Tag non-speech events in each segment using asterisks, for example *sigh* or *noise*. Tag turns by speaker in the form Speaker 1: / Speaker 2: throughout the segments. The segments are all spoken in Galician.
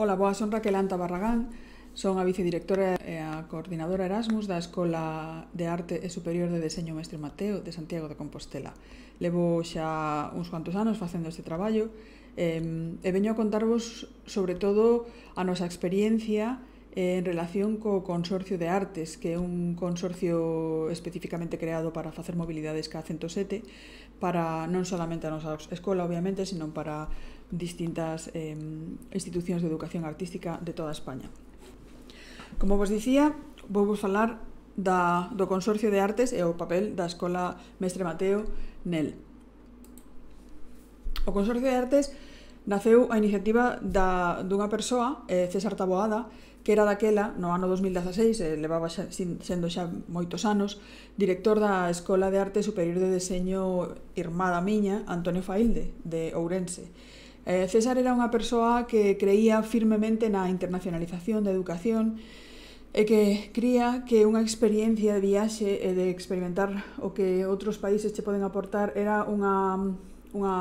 Speaker 1: Ola, boa, son Raquel Anta Barragán, son a vicedirectora e a coordinadora Erasmus da Escola de Arte e Superior de Deseño Mestre Mateo de Santiago de Compostela. Levo xa uns cuantos anos facendo este traballo eh, e veño a contarvos sobre todo a nosa experiencia en relación co Consorcio de Artes, que é un consorcio especificamente creado para facer mobilidades K107 para non solamente a nosa escola, obviamente, senón para distintas eh, institucións de educación artística de toda España. Como vos dicía, vou vos falar da, do Consorcio de Artes e o papel da Escola Mestre Mateo nel. O Consorcio de Artes naceu a iniciativa da, dunha persoa, eh, César Taboada, que era daquela, no ano 2016, eh, levaba xa, sin, sendo xa moitos anos, director da Escola de Arte Superior de Deseño Irmada Miña, Antonio Failde, de Ourense. Eh, César era unha persoa que creía firmemente na internacionalización da educación e que cría que unha experiencia de viaxe e de experimentar o que outros países che poden aportar era unha, unha,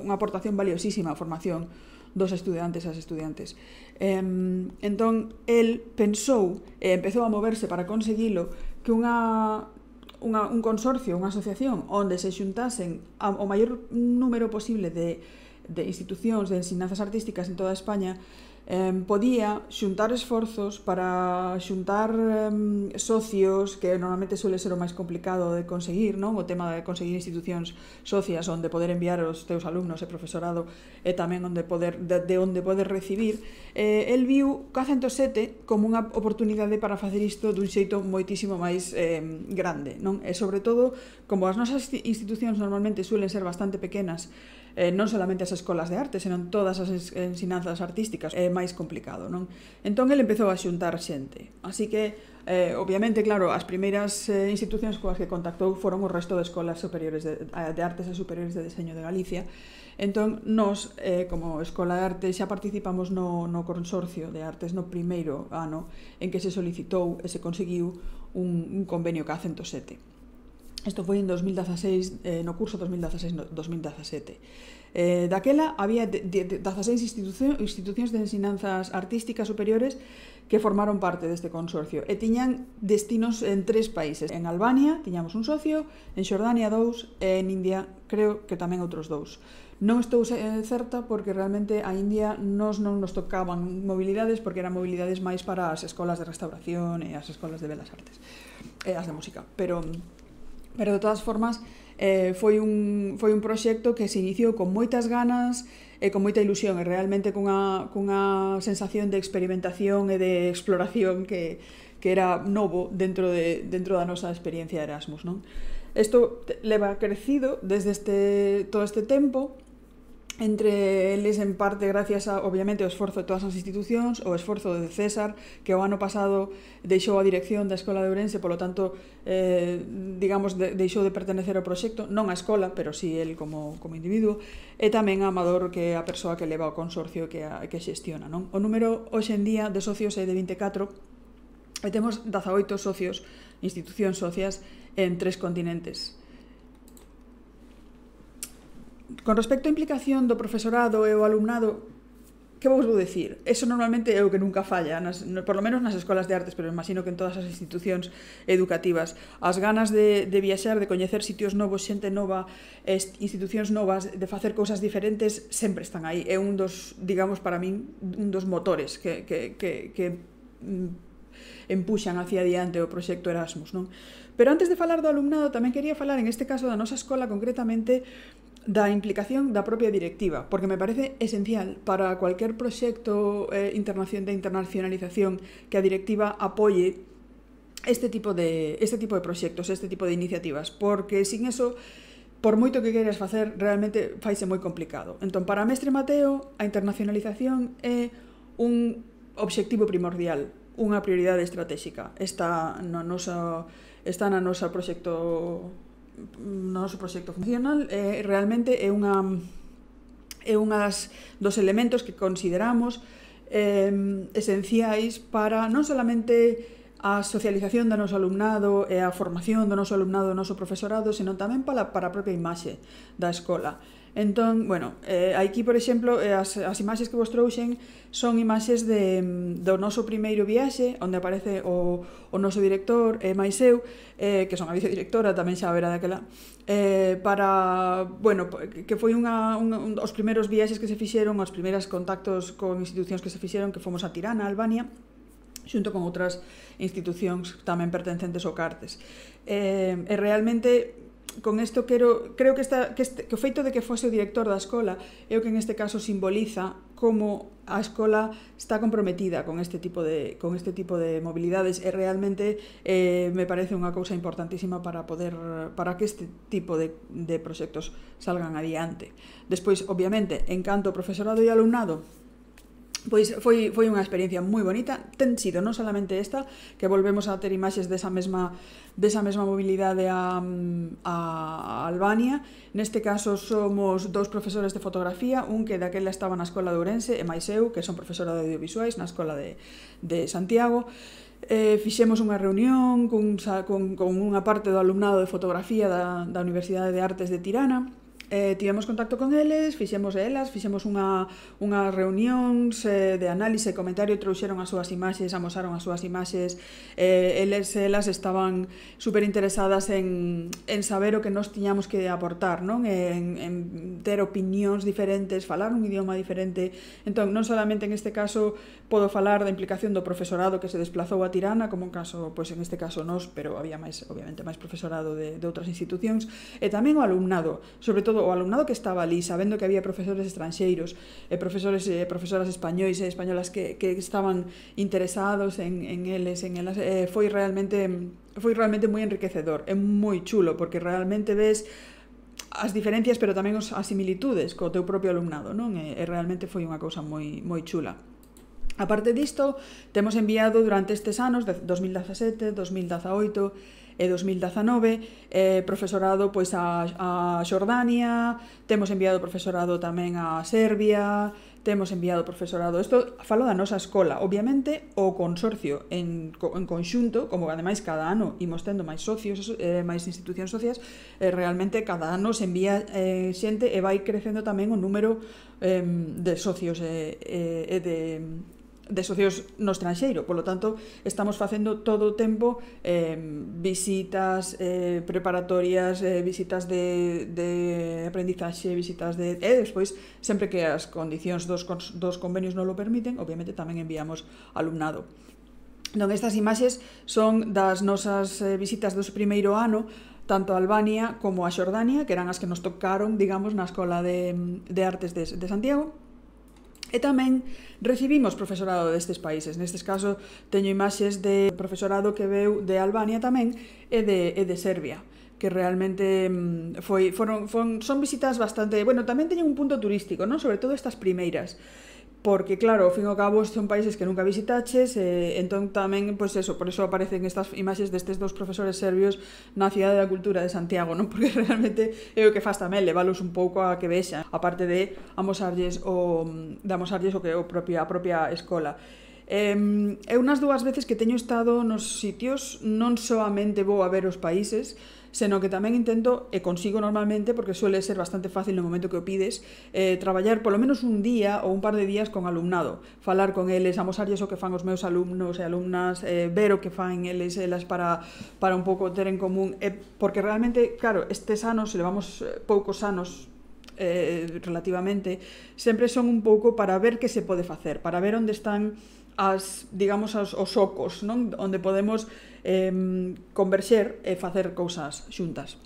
Speaker 1: unha aportación valiosísima á formación dos estudantes ás estudiantes. Eh, entón, el pensou e empezou a moverse para conseguilo que unha unha, un consorcio, unha asociación onde se xuntasen a, o maior número posible de de institucións de ensinanzas artísticas en toda España eh, podía xuntar esforzos para xuntar eh, socios que normalmente suele ser o máis complicado de conseguir, non? O tema de conseguir institucións socias onde poder enviar os teus alumnos e profesorado e tamén onde poder de, de onde poder recibir. Eh, el viu K107 como unha oportunidade para facer isto dun xeito moitísimo máis eh, grande, non? E sobre todo como as nosas institucións normalmente suelen ser bastante pequenas, eh, non solamente as escolas de arte, senón todas as ensinanzas artísticas, é eh, máis complicado, non? Entón el empezou a xuntar xente. Así que, eh, obviamente, claro, as primeiras eh, institucións coas que contactou foron o resto de escolas superiores de, de artes e superiores de diseño de Galicia. Entón, nós, eh, como Escola de Arte, xa participamos no, no Consorcio de Artes no primeiro ano en que se solicitou e se conseguiu un, un convenio ca 107. Isto foi en 2016, eh, no curso 2016-2017. Eh, daquela había 16 institucións de ensinanzas artísticas superiores que formaron parte deste consorcio e tiñan destinos en tres países. En Albania tiñamos un socio, en Xordania dous e en India creo que tamén outros dous. Non estou eh, certa porque realmente a India nos non nos tocaban mobilidades porque eran mobilidades máis para as escolas de restauración e as escolas de belas artes e as de música, pero Pero de todas formas, eh, foi, un, foi un proxecto que se iniciou con moitas ganas e eh, con moita ilusión e realmente cunha, cunha sensación de experimentación e de exploración que, que era novo dentro, de, dentro da nosa experiencia de Erasmus. Non? Isto leva crecido desde este, todo este tempo entre eles en parte gracias a, obviamente, o esforzo de todas as institucións, o esforzo de César, que o ano pasado deixou a dirección da Escola de Ourense, polo tanto, eh, digamos, de, deixou de pertenecer ao proxecto, non a escola, pero sí el como, como individuo, e tamén a Amador, que é a persoa que leva o consorcio que, a, que xestiona. Non? O número, hoxe en día, de socios é de 24, e temos 18 socios, institucións socias, en tres continentes con respecto á implicación do profesorado e o alumnado, que vos vou dicir? Eso normalmente é o que nunca falla, nas, no, por lo menos nas escolas de artes, pero imagino que en todas as institucións educativas. As ganas de, de viaxar, de coñecer sitios novos, xente nova, est, institucións novas, de facer cousas diferentes, sempre están aí. É un dos, digamos, para min, un dos motores que, que, que, que mm, empuxan hacia adiante o proxecto Erasmus, non? Pero antes de falar do alumnado, tamén quería falar en este caso da nosa escola concretamente da implicación da propia directiva, porque me parece esencial para cualquier proxecto eh, internación, de internacionalización que a directiva apoie este tipo de este tipo de proxectos, este tipo de iniciativas, porque sin eso por moito que queiras facer, realmente faise moi complicado. Entón, para Mestre Mateo, a internacionalización é un obxectivo primordial, unha prioridade estratégica. Está no noso está na nosa proxecto noso proxecto funcional eh, realmente é unha é unhas dos elementos que consideramos eh, esenciais para non solamente a socialización do noso alumnado e a formación do noso alumnado, do noso profesorado, senón tamén para, para a propia imaxe da escola. Entón, bueno, eh, aquí, por exemplo, eh, as, as imaxes que vos trouxen son imaxes de, mm, do noso primeiro viaxe, onde aparece o, o noso director, eh, máis eu, eh, que son a vice-directora, tamén xa verá daquela, eh, para, bueno, que foi unha, un, un, os primeiros viaxes que se fixeron, os primeiros contactos con institucións que se fixeron, que fomos a Tirana, Albania, xunto con outras institucións tamén pertencentes ao Cartes. Eh, e realmente con isto quero, creo que, esta, que, este, que o feito de que fose o director da escola é o que en este caso simboliza como a escola está comprometida con este tipo de, con este tipo de mobilidades e realmente eh, me parece unha cousa importantísima para poder para que este tipo de, de proxectos salgan adiante. Despois, obviamente, en canto profesorado e alumnado, Pois foi, foi unha experiencia moi bonita, ten sido non solamente esta, que volvemos a ter imaxes desa mesma, desa mesma mobilidade a, a Albania, neste caso somos dous profesores de fotografía, un que daquela estaba na Escola de Ourense e máis eu, que son profesora de audiovisuais na Escola de, de Santiago, eh, fixemos unha reunión cun, con, con unha parte do alumnado de fotografía da, da Universidade de Artes de Tirana, eh, tivemos contacto con eles, fixemos elas, fixemos unha, unha reunións eh, de análise e comentario, trouxeron as súas imaxes, amosaron as súas imaxes, eh, eles elas estaban super interesadas en, en saber o que nos tiñamos que aportar, non? En, en ter opinións diferentes, falar un idioma diferente. Entón, non solamente en este caso podo falar da implicación do profesorado que se desplazou a Tirana, como un caso, pois en este caso nós, pero había máis, obviamente, máis profesorado de, de outras institucións, e tamén o alumnado, sobre todo o alumnado que estaba ali, sabendo que había profesores estranxeiros, e eh, profesores e eh, profesoras españois e españolas que, que estaban interesados en, en eles, en elas, eh, foi realmente foi realmente moi enriquecedor, é moi chulo, porque realmente ves as diferencias, pero tamén as similitudes co teu propio alumnado, non? E, e realmente foi unha cousa moi, moi chula. A parte disto, temos enviado durante estes anos, 2017, 2018, e 2019, eh, profesorado pois a, a Xordania, temos enviado profesorado tamén a Serbia, temos enviado profesorado. Isto falo da nosa escola. Obviamente, o consorcio en, en conxunto, como ademais cada ano imos tendo máis socios, eh, máis institucións socias, eh, realmente cada ano se envía eh, xente e vai crecendo tamén o número eh, de socios e eh, eh, de de socios no estranxeiro, polo tanto estamos facendo todo o tempo eh, visitas eh, preparatorias, eh, visitas de, de aprendizaxe, visitas de... E despois, sempre que as condicións dos, dos convenios non lo permiten, obviamente tamén enviamos alumnado. Non, estas imaxes son das nosas eh, visitas dos primeiro ano, tanto a Albania como a Xordania, que eran as que nos tocaron, digamos, na Escola de, de Artes de, de Santiago, E tamén recibimos profesorado destes países. Nestes casos, teño imaxes de profesorado que veu de Albania tamén e de, e de Serbia que realmente mm, foi, foron, foron, son visitas bastante... Bueno, tamén teñen un punto turístico, non? sobre todo estas primeiras porque claro, ao fin ao cabo son países que nunca visitaches e entón tamén, pois eso, por eso aparecen estas imaxes destes dos profesores serbios na cidade da cultura de Santiago, non? *laughs* Porque realmente é o que faz tamén leválos un pouco a que vexan, aparte de amosarlles o de amosarlles o que é o propia a propia escola. Eh, é unhas dúas veces que teño estado nos sitios, non soamente vou a ver os países, senón que tamén intento, e consigo normalmente, porque suele ser bastante fácil no momento que o pides, eh, traballar polo menos un día ou un par de días con alumnado, falar con eles, amosarlles o que fan os meus alumnos e alumnas, eh, ver o que fan eles, elas para, para un pouco ter en común, eh, porque realmente, claro, estes anos, se levamos eh, poucos anos eh, relativamente, sempre son un pouco para ver que se pode facer, para ver onde están as, digamos, as, os ocos, non? Onde podemos eh, converxer e facer cousas xuntas.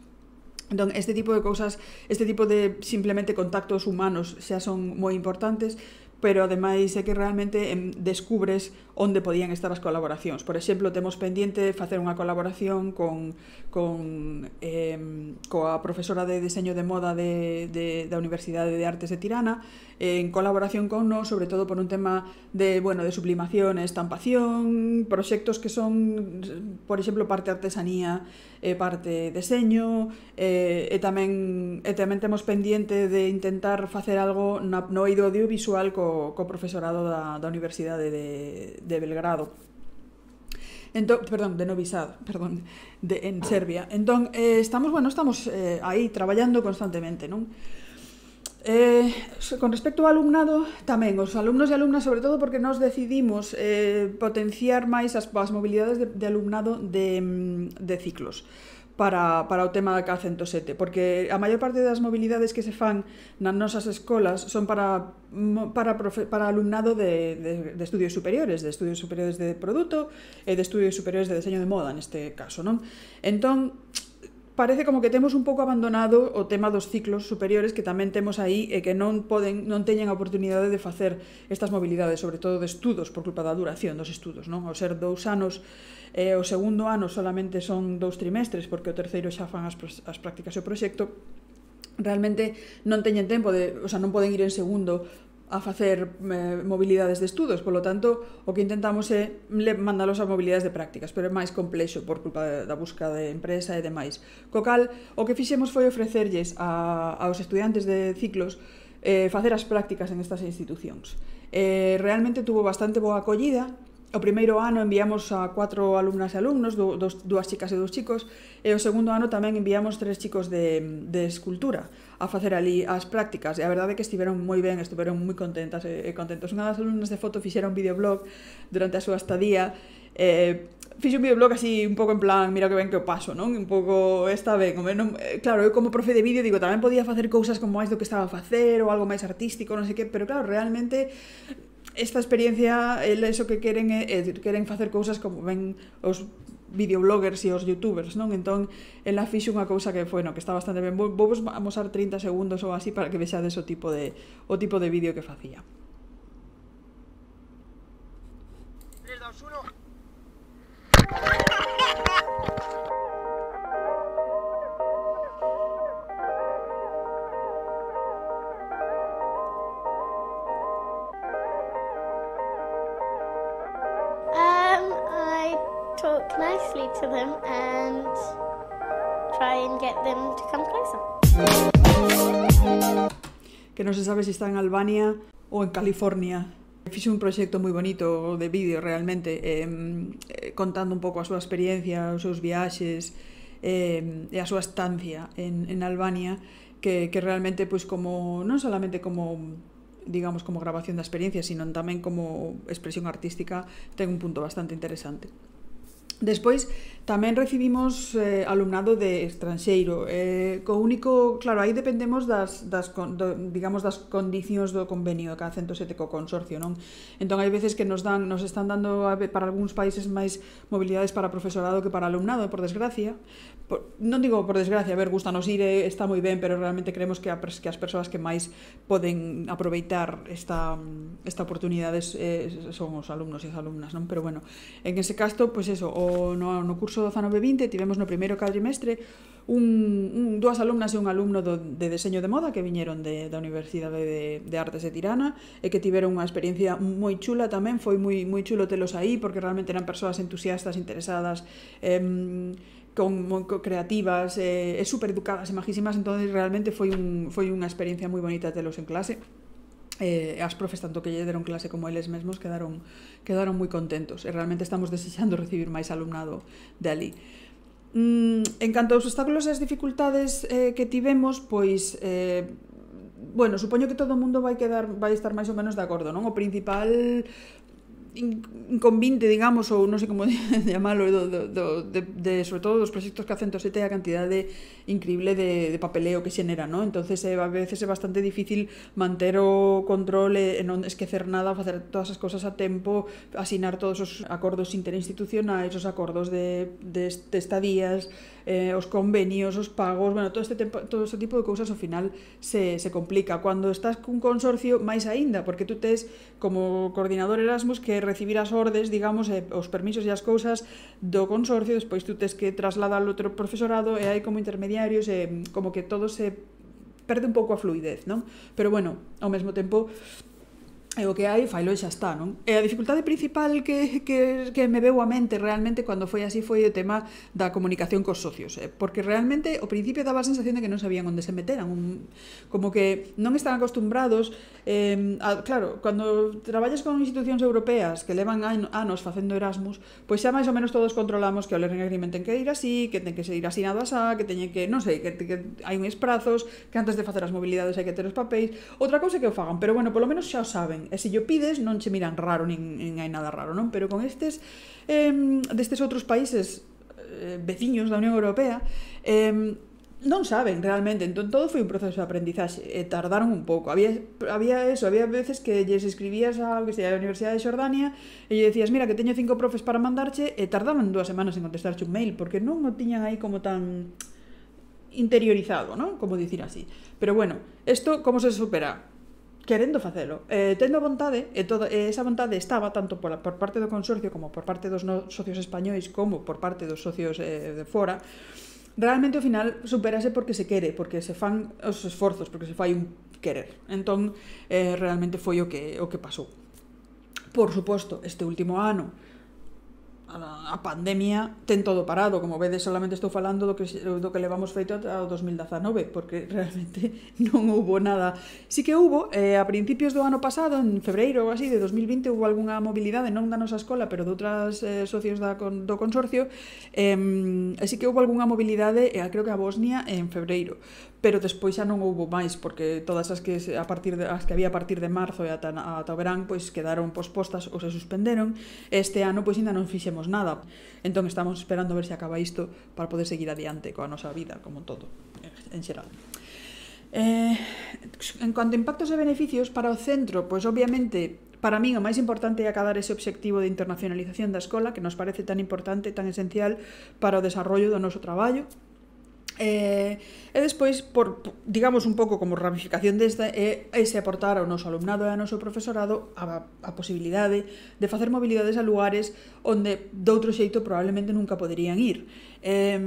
Speaker 1: Entón, este tipo de cousas, este tipo de simplemente contactos humanos xa son moi importantes, pero ademais é que realmente descubres onde podían estar as colaboracións. Por exemplo, temos pendiente facer unha colaboración con, con eh, coa profesora de diseño de moda de, de, da Universidade de Artes de Tirana, eh, en colaboración con nos, sobre todo por un tema de, bueno, de sublimación, estampación, proxectos que son, por exemplo, parte artesanía, eh, parte deseño, eh, e tamén e tamén temos pendiente de intentar facer algo na, no eido audiovisual co, co profesorado da, da Universidade de, de Belgrado entón, perdón, de Novi Sad, perdón, de, en Serbia. Entón, eh, estamos, bueno, estamos eh, aí traballando constantemente, non? Eh, con respecto ao alumnado, tamén, os alumnos e alumnas, sobre todo porque nos decidimos eh, potenciar máis as, as mobilidades de, de alumnado de, mm, de ciclos para, para o tema da K107, porque a maior parte das mobilidades que se fan nas nosas escolas son para para profe, para alumnado de, de, de estudios superiores, de estudios superiores de produto e de estudios superiores de deseño de moda neste caso, non? Entón, parece como que temos un pouco abandonado o tema dos ciclos superiores que tamén temos aí e que non poden non teñen a oportunidade de facer estas mobilidades, sobre todo de estudos por culpa da duración dos estudos, non? Ao ser dous anos e eh, o segundo ano solamente son dous trimestres porque o terceiro xa fan as, as prácticas e o proxecto realmente non teñen tempo de, o sea, non poden ir en segundo a facer eh, mobilidades de estudos, polo tanto, o que intentamos é le mandalos a mobilidades de prácticas, pero é máis complexo por culpa da busca de empresa e demais. Co cal, o que fixemos foi ofrecerlles a, aos estudiantes de ciclos eh, facer as prácticas en estas institucións. Eh, realmente tuvo bastante boa acollida, O primeiro ano enviamos a cuatro alumnas e alumnos, do, dos, dúas chicas e dous chicos, e o segundo ano tamén enviamos tres chicos de, de escultura a facer ali as prácticas. E a verdade é que estiveron moi ben, estiveron moi contentas e, e contentos. Unha das alumnas de foto fixera un videoblog durante a súa estadía, eh, fixe un videoblog así un pouco en plan, mira que ben que o paso, non? Un pouco está ben, como non, claro, eu como profe de vídeo digo, tamén podía facer cousas como máis do que estaba a facer ou algo máis artístico, non sei que, pero claro, realmente esta experiencia, é eso que queren é, eh, eh, queren facer cousas como ven os videobloggers e os youtubers, non? Entón, ela fixo unha cousa que foi, no, que está bastante ben. Vou vos amosar 30 segundos ou así para que vexades o tipo de o tipo de vídeo que facía. 3, 2, 1... to them and try and get them to come closer. Que non se sabe se si está en Albania ou en California. Fixe un proxecto moi bonito de vídeo realmente, eh, contando un pouco a súa experiencia, os seus viaxes, eh, e a súa estancia en, en Albania, que, que realmente, pois, pues, como non solamente como digamos, como grabación da experiencia, sino tamén como expresión artística, ten un punto bastante interesante. Despois, tamén recibimos eh, alumnado de estranxeiro. Eh, co único, claro, aí dependemos das, das do, digamos, das condicións do convenio, cada 107 co consorcio, non? Entón, hai veces que nos dan, nos están dando para algúns países máis mobilidades para profesorado que para alumnado, por desgracia. Por, non digo por desgracia, a ver, gustanos ir, eh, está moi ben, pero realmente creemos que, a, que as persoas que máis poden aproveitar esta, esta oportunidade eh, son os alumnos e as alumnas, non? Pero bueno, en ese caso, pois pues eso, o no, no curso 19-20 tivemos no primeiro cadrimestre un, un, dúas alumnas e un alumno do, de deseño de moda que viñeron de, da Universidade de, de Artes de Tirana e que tiveron unha experiencia moi chula tamén, foi moi, moi chulo telos aí porque realmente eran persoas entusiastas, interesadas, eh, con, con creativas, eh, super educadas e majísimas, entonces realmente foi, un, foi unha experiencia moi bonita telos en clase eh, as profes tanto que lle deron clase como eles mesmos quedaron quedaron moi contentos e realmente estamos desexando *laughs* recibir máis alumnado de ali. Mm, en canto aos obstáculos e as dificultades eh, que tivemos, pois eh, bueno, supoño que todo o mundo vai quedar vai estar máis ou menos de acordo, non? O principal inconvinte, digamos, ou non sei como chamalo, *laughs* do, do, do, de, de, sobre todo dos proxectos que hacen tosete a cantidade increíble de, de papeleo que xenera, ¿no? entonces eh, a veces é bastante difícil manter o control e, eh, non esquecer nada, facer todas as cousas a tempo, asinar todos os acordos interinstitucionais, os acordos de, de, de estadías, eh, os convenios, os pagos, bueno, todo este, tempo, todo este tipo de cousas ao final se, se complica. Cando estás cun consorcio, máis aínda, porque tú tes como coordinador Erasmus que recibir as ordes, digamos, e os permisos e as cousas do consorcio, despois tú tes que trasladar ao outro profesorado e hai como intermediarios e como que todo se perde un pouco a fluidez, non? Pero bueno, ao mesmo tempo e o que hai, failo e xa está, non? E a dificultade principal que, que, que me veu a mente realmente cando foi así foi o tema da comunicación cos socios, eh? porque realmente o principio daba a sensación de que non sabían onde se meteran, un, como que non están acostumbrados, eh, a, claro, cando traballas con institucións europeas que levan anos facendo Erasmus, pois xa máis ou menos todos controlamos que o Learning Agreement ten que ir así, que ten que ser ir asinado asá, que teñen que, non sei, que, que hai uns prazos, que antes de facer as mobilidades hai que ter os papéis, outra cousa que o fagan, pero bueno, polo menos xa o saben, E se lle pides non che miran raro, nin, nin hai nada raro, non? Pero con estes eh, destes outros países eh, veciños da Unión Europea, eh, non saben realmente, entón todo foi un proceso de aprendizaxe e tardaron un pouco. Había había eso, había veces que lles escribías a, que sei, a Universidade de Xordania e lle decías, "Mira, que teño cinco profes para mandarche" e tardaban dúas semanas en contestarche un mail porque non o tiñan aí como tan interiorizado, non? Como dicir así. Pero bueno, isto como se supera? querendo facelo, eh, tendo vontade, e todo, eh, esa vontade estaba tanto por, por parte do consorcio como por parte dos no, socios españois como por parte dos socios eh, de fora, realmente ao final superase porque se quere, porque se fan os esforzos, porque se fai un querer. Entón, eh, realmente foi o que, o que pasou. Por suposto, este último ano, a pandemia ten todo parado, como vedes solamente estou falando do que, do que levamos feito ao 2019 porque *laughs* realmente non houbo nada si que houbo, eh, a principios do ano pasado en febreiro ou así de 2020 houbo algunha mobilidade, non da nosa escola pero de outras eh, socios da, con, do consorcio eh, así que houbo algunha mobilidade, eh, creo que a Bosnia en febreiro, pero despois xa non houbo máis porque todas as que a partir de, as que había a partir de marzo e ata, ata o verán pois quedaron pospostas ou se suspenderon este ano pois ainda non fixemos facemos nada. Entón estamos esperando a ver se acaba isto para poder seguir adiante coa nosa vida, como todo, en xeral. Eh, en cuanto a impactos e beneficios para o centro, pois obviamente Para min o máis importante é acabar ese obxectivo de internacionalización da escola que nos parece tan importante, tan esencial para o desarrollo do noso traballo, Eh, e despois, por, digamos un pouco como ramificación desta, é ese aportar ao noso alumnado e ao noso profesorado a, a posibilidade de facer mobilidades a lugares onde doutro xeito probablemente nunca poderían ir. Eh,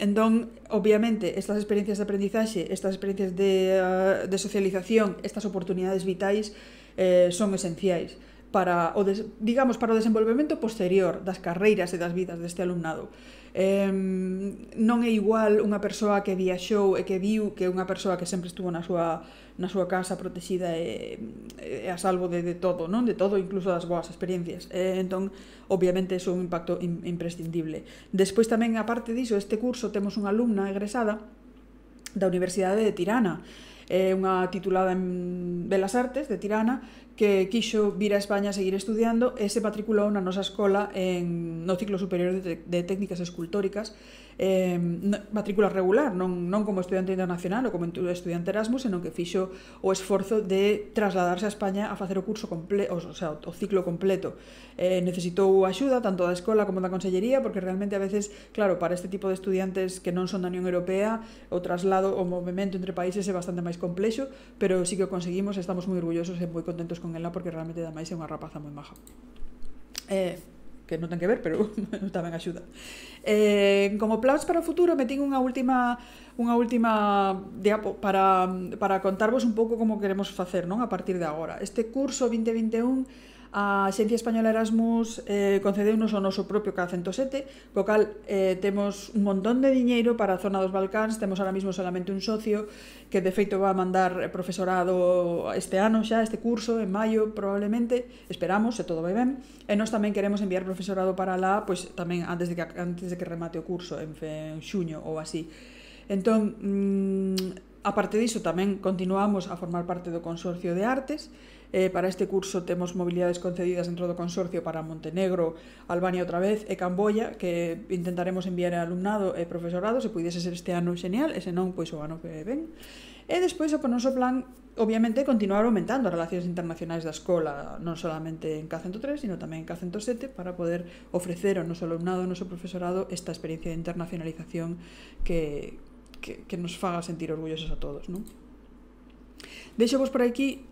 Speaker 1: entón, obviamente, estas experiencias de aprendizaxe, estas experiencias de, ah, de socialización, estas oportunidades vitais eh, son esenciais para o des, digamos para o desenvolvemento posterior das carreiras e das vidas deste alumnado eh, non é igual unha persoa que viaxou e que viu que unha persoa que sempre estuvo na súa na súa casa protexida e, e a salvo de, de todo, non? De todo, incluso das boas experiencias. E, entón, obviamente, é un impacto in, imprescindible. Despois tamén, aparte diso, este curso temos unha alumna egresada da Universidade de Tirana, é unha titulada en Belas Artes de Tirana que quixo vir a España a seguir estudiando e se matriculou na nosa escola en, no ciclo superior de, de técnicas escultóricas eh, matrícula regular, non, non como estudiante internacional ou como estudiante Erasmus, senón que fixo o esforzo de trasladarse a España a facer o curso completo, o, sea, o ciclo completo. Eh, necesitou axuda tanto da escola como da consellería, porque realmente a veces, claro, para este tipo de estudiantes que non son da Unión Europea, o traslado, o movimento entre países é bastante máis complexo, pero sí que o conseguimos, estamos moi orgullosos e moi contentos con ela porque realmente máis é unha rapaza moi maja. Eh, que non ten que ver, pero *laughs* tamén axuda. Eh, como plans para o futuro, me tín unha última unha última diapo para, para contarvos un pouco como queremos facer non a partir de agora. Este curso 2021 A Xencia Española Erasmus eh, concedeunos o noso propio K107, co cal eh, temos un montón de diñeiro para a zona dos Balcáns, temos ahora mesmo solamente un socio que de feito va a mandar profesorado este ano xa, este curso, en maio probablemente, esperamos, se todo vai ben, e nós tamén queremos enviar profesorado para lá, pois tamén antes de que, antes de que remate o curso, en, fe, en xuño ou así. Entón, mmm, Aparte diso, tamén continuamos a formar parte do Consorcio de Artes. Eh, para este curso temos mobilidades concedidas dentro do Consorcio para Montenegro, Albania outra vez e Camboya, que intentaremos enviar a alumnado e profesorado, se pudiese ser este ano xenial, e se non, pois o ano que ven. E despois, o noso plan, obviamente, continuar aumentando as relacións internacionais da escola, non solamente en K103, sino tamén en K107, para poder ofrecer ao noso alumnado, ao noso profesorado, esta experiencia de internacionalización que, que, que nos faga sentir orgullosos a todos, non? Deixo vos por aquí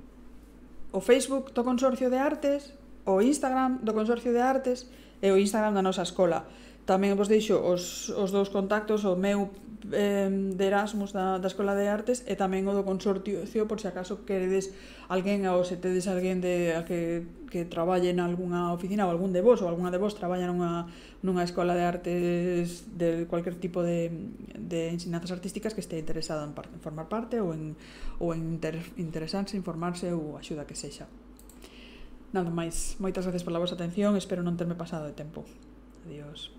Speaker 1: o Facebook do Consorcio de Artes, o Instagram do Consorcio de Artes e o Instagram da nosa escola. Tamén vos deixo os, os dous contactos, o meu eh, de Erasmus da, da Escola de Artes e tamén o do consorcio por se acaso queredes alguén ou se tedes alguén de, a que, que traballe en algunha oficina ou algún de vos ou alguna de vos traballa nunha, nunha escola de artes de cualquier tipo de, de ensinanzas artísticas que este interesado en, par, en formar parte ou en, ou en inter, interesarse, informarse ou axuda que sexa. Nada máis, moitas gracias pola vosa atención, espero non terme pasado de tempo. Adiós.